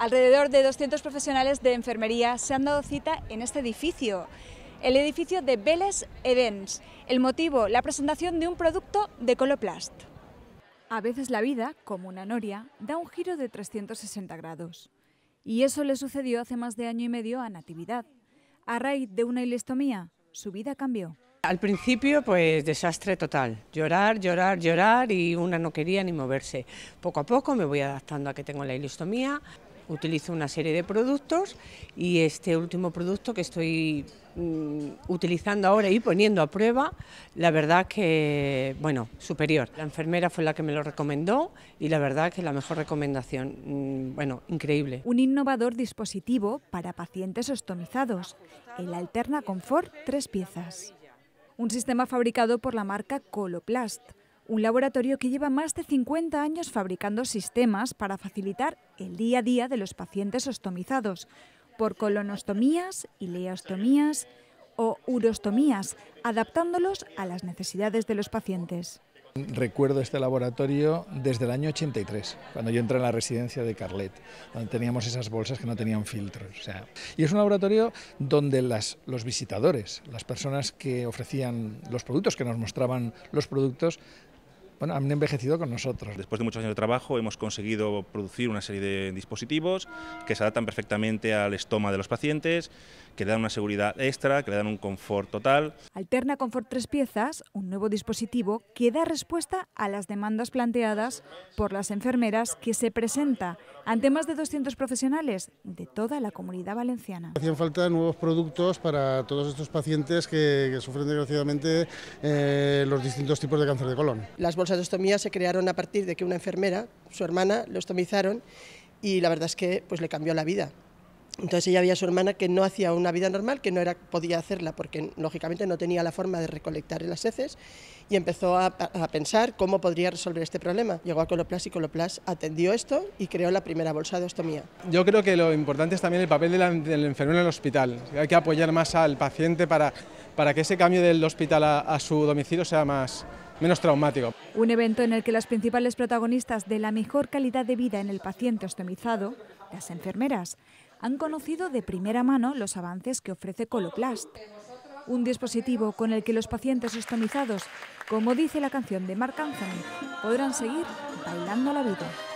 Alrededor de 200 profesionales de enfermería se han dado cita en este edificio, el edificio de Vélez Events. El motivo, la presentación de un producto de Coloplast. A veces la vida, como una noria, da un giro de 360 grados. Y eso le sucedió hace más de año y medio a Natividad. A raíz de una ilistomía, su vida cambió. Al principio, pues desastre total. Llorar, llorar, llorar y una no quería ni moverse. Poco a poco me voy adaptando a que tengo la ilistomía utilizo una serie de productos y este último producto que estoy mm, utilizando ahora y poniendo a prueba, la verdad que, bueno, superior. La enfermera fue la que me lo recomendó y la verdad que la mejor recomendación, mm, bueno, increíble. Un innovador dispositivo para pacientes ostomizados, el Alterna Confort tres piezas. Un sistema fabricado por la marca Coloplast un laboratorio que lleva más de 50 años fabricando sistemas para facilitar el día a día de los pacientes ostomizados por colonostomías, ileostomías o urostomías, adaptándolos a las necesidades de los pacientes. Recuerdo este laboratorio desde el año 83, cuando yo entré en la residencia de Carlet, donde teníamos esas bolsas que no tenían filtros. y es un laboratorio donde los visitadores, las personas que ofrecían los productos, que nos mostraban los productos, bueno, han envejecido con nosotros. Después de muchos años de trabajo hemos conseguido producir una serie de dispositivos que se adaptan perfectamente al estoma de los pacientes, que dan una seguridad extra, que le dan un confort total. Alterna Confort tres piezas, un nuevo dispositivo que da respuesta a las demandas planteadas por las enfermeras que se presenta ante más de 200 profesionales de toda la comunidad valenciana. Hacían falta nuevos productos para todos estos pacientes que, sufren desgraciadamente eh, los distintos tipos de cáncer de colon. Las bolsas las ostomías se crearon a partir de que una enfermera, su hermana, le ostomizaron y la verdad es que pues, le cambió la vida. Entonces ella veía a su hermana que no hacía una vida normal, que no era, podía hacerla porque lógicamente no tenía la forma de recolectar las heces y empezó a, pensar cómo podría resolver este problema. Llegó a Coloplast y Coloplast atendió esto y creó la primera bolsa de ostomía. Yo creo que lo importante es también el papel de del enfermero en el hospital. Hay que apoyar más al paciente para, para que ese cambio del hospital a su domicilio sea más, menos traumático. Un evento en el que las principales protagonistas de la mejor calidad de vida en el paciente ostomizado, las enfermeras, han conocido de primera mano los avances que ofrece Coloplast, un dispositivo con el que los pacientes ostomizados, como dice la canción de Mark Anthony, podrán seguir bailando la vida.